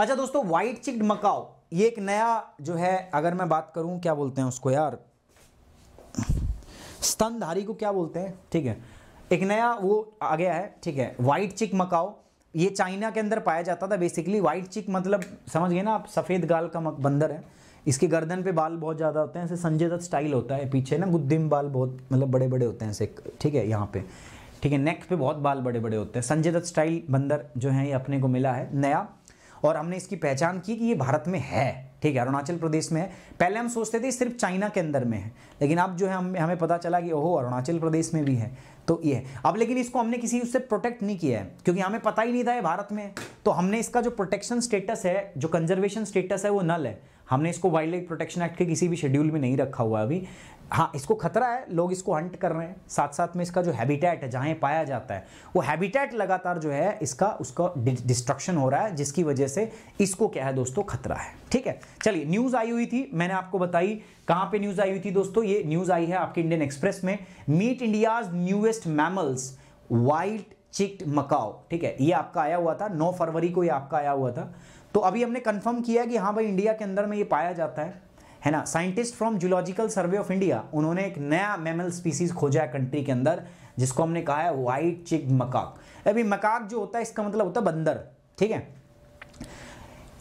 अच्छा दोस्तों white cheeked Macau ये एक नया जो है अगर मैं बात करूं क्या बोलते हैं उसको यार स्तनधारी को क्या बोलते हैं ठीक है एक नया वो आ गया है ठीक है व्हाइट चिक मकाओ ये चाइना के अंदर पाया जाता था बेसिकली व्हाइट चिक मतलब समझ गए ना आप सफ़ेद गाल का बंदर है इसके गर्दन पे बाल बहुत ज़्यादा होते हैं ऐसे संजय दत्त स्टाइल होता है पीछे ना गुद्दीम बाल बहुत मतलब बड़े बड़े होते हैं ऐसे ठीक है यहाँ पे ठीक है नेक पे बहुत बाल बड़े बड़े होते हैं संजय दत्त स्टाइल बंदर जो है ये अपने को मिला है नया और हमने इसकी पहचान की कि ये भारत में है ठीक है अरुणाचल प्रदेश में है पहले हम सोचते थे सिर्फ चाइना के अंदर में है लेकिन अब जो है हम हमें पता चला कि ओहो अरुणाचल प्रदेश में भी है तो ये अब लेकिन इसको हमने किसी उससे प्रोटेक्ट नहीं किया है क्योंकि हमें पता ही नहीं था ये भारत में तो हमने इसका जो प्रोटेक्शन स्टेटस है जो कंजर्वेशन स्टेटस है वो नल है हमने इसको वाइल्ड लाइफ प्रोटेक्शन एक्ट के किसी भी शेड्यूल में नहीं रखा हुआ अभी हाँ इसको खतरा है लोग इसको हंट कर रहे हैं साथ साथ में इसका जो हैबिटेट है जहाँ पाया जाता है वो हैबिटेट लगातार जो है इसका उसका डिस्ट्रक्शन हो रहा है जिसकी वजह से इसको क्या है दोस्तों खतरा है ठीक है चलिए न्यूज़ आई हुई थी मैंने आपको बताई कहाँ पे न्यूज़ आई हुई थी दोस्तों ये न्यूज़ आई है आपके इंडियन एक्सप्रेस में meet India's newest mammals white cheeked macaque ठीक है ये आपका आया हुआ था नौ फरवरी को ये आपका आया हुआ था तो अभी हमने कंफर्म किया कि हाँ भाई इंडिया के अंदर में ये पाया जाता है है ना scientist from zoological survey of India उन्होंने एक नया मेमल स्पीसीज खोजा है कंट्री के अंदर जिसको हमने कहा है वाइट चिक मकाक अभी मकाक जो होता है इसका मतलब होता है बंदर ठीक है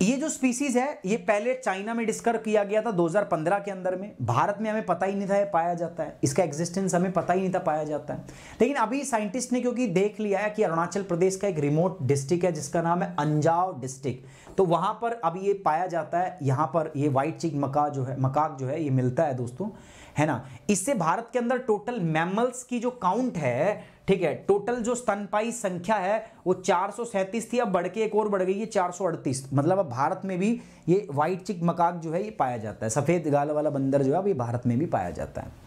ये जो स्पीसीज है ये पहले चाइना में डिस्कवर किया गया था 2015 के अंदर में भारत में हमें पता ही नहीं था ये पाया जाता है इसका एग्जिस्टेंस हमें पता ही नहीं था पाया जाता है लेकिन अभी साइंटिस्ट ने क्योंकि देख लिया है कि अरुणाचल प्रदेश का एक रिमोट डिस्ट्रिक्ट है जिसका नाम है अंजाव डिस्ट्रिक्ट तो वहां पर अभी ये पाया जाता है यहां पर ये व्हाइट चिक मका जो है मकाक जो है ये मिलता है दोस्तों है ना इससे भारत के अंदर टोटल मैमल्स की जो काउंट है ठीक है टोटल जो स्तनपाई संख्या है वो चार थी अब बढ़ के एक और बढ़ गई है चार मतलब अब भारत में भी ये व्हाइट चिक मकाक जो है ये पाया जाता है सफ़ेद गाल वाला बंदर जो है अब ये भारत में भी पाया जाता है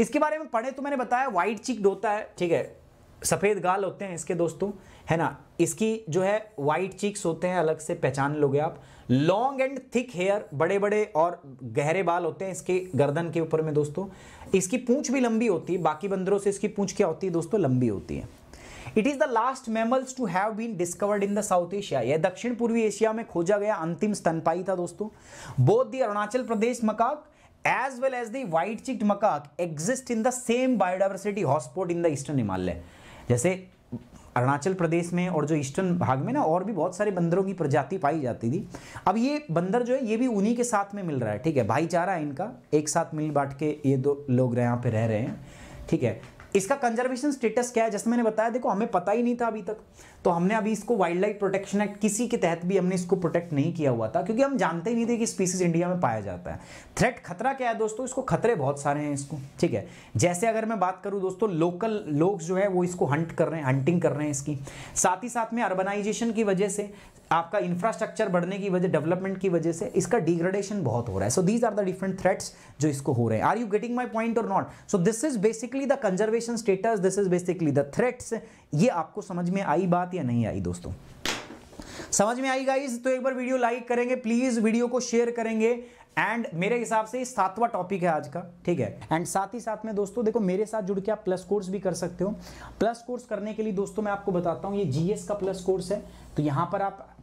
इसके बारे में पढ़े तो मैंने बताया व्हाइट चिक होता है ठीक है सफ़ेद गाल होते हैं इसके दोस्तों है ना इसकी जो है वाइट चीक्स होते हैं अलग से पहचान लोगे आप लॉन्ग एंड थिक हेयर बड़े बड़े और गहरे बाल होते हैं इसके गर्दन के ऊपर में दोस्तों इसकी पूंछ भी लंबी होती है बाकी बंदरों से इसकी पूंछ क्या होती है दोस्तों लंबी होती है it is the last mammals to have been discovered in the south Asia यह दक्षिण पूर्वी एशिया में खोजा गया अंतिम स्तनपाई था दोस्तों both the Arunachal Pradesh macaque as well as the white cheeked macaque exist in the same biodiversity hotspot in the eastern Himalaya जैसे अरुणाचल प्रदेश में और जो ईस्टर्न भाग में ना और भी बहुत सारे बंदरों की प्रजाति पाई जाती थी अब ये बंदर जो है ये भी उन्हीं के साथ में मिल रहा है ठीक है भाईचारा है इनका एक साथ मिल बांट के ये दो लोग यहाँ पे रह रहे हैं ठीक है इसका कंजर्वेशन स्टेटस क्या है जैसे मैंने बताया देखो हमें पता ही नहीं था अभी तक तो हमने अभी इसको वाइल्ड लाइफ प्रोटेक्शन एक्ट किसी के तहत भी हमने इसको प्रोटेक्ट नहीं किया हुआ था क्योंकि हम जानते ही नहीं थे कि स्पीसीज इंडिया में पाया जाता है थ्रेट खतरा क्या है दोस्तों इसको खतरे बहुत सारे हैं इसको ठीक है जैसे अगर मैं बात करूँ दोस्तों लोकल लोग जो है वो इसको हंट कर रहे हैं हंटिंग कर रहे हैं इसकी साथ ही साथ में अर्बनाइजेशन की वजह से आपका इंफ्रास्ट्रक्चर बढ़ने की वजह डेवलपमेंट की वजह से इसका डिग्रेडेशन बहुत हो रहा है so these are the different threats जो इसको हो रहे हैं are you getting my point और not so this is basically the conservation status this is basically the threats ये आपको समझ में आई बात या नहीं आई दोस्तों समझ में आई गाइज तो एक बार वीडियो लाइक करेंगे प्लीज वीडियो को शेयर करेंगे एंड मेरे हिसाब से सातवां टॉपिक है आज का ठीक है एंड साथ ही साथ में दोस्तों देखो मेरे साथ जुड़ के आप प्लस कोर्स भी कर सकते हो प्लस कोर्स करने के लिए दोस्तों मैं आपको बताता हूँ ये जीएस का प्लस कोर्स है तो यहाँ पर आप